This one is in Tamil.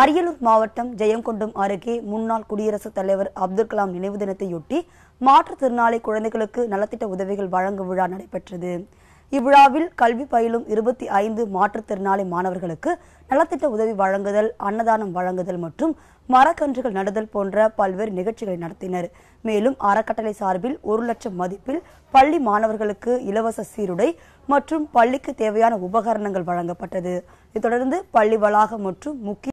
அரியலூர் மாவட்டம் ஜெயங்கொண்டம் அருகே முன்னாள் குடியரசுத் தலைவர் அப்துல் கலாம் நினைவு தினத்தையொட்டி மாற்றுத்திறனாளி குழந்தைகளுக்கு நலத்திட்ட உதவிகள் வழங்கும் விழா நடைபெற்றது இவ்விழாவில் கல்வி பயிலும் இருபத்தி ஐந்து மாற்றுத்திறனாளி மாணவர்களுக்கு நலத்திட்ட உதவி வழங்குதல் அன்னதானம் வழங்குதல் மற்றும் மரக்கன்றுகள் நடுதல் போன்ற பல்வேறு நிகழ்ச்சிகளை நடத்தினர் மேலும் அறக்கட்டளை சார்பில் ஒரு லட்சம் மதிப்பில் பள்ளி மாணவர்களுக்கு இலவச சீருடை மற்றும் பள்ளிக்கு தேவையான உபகரணங்கள் வழங்கப்பட்டது இதை தொடர்ந்து பள்ளி வளாகம் மற்றும் முக்கிய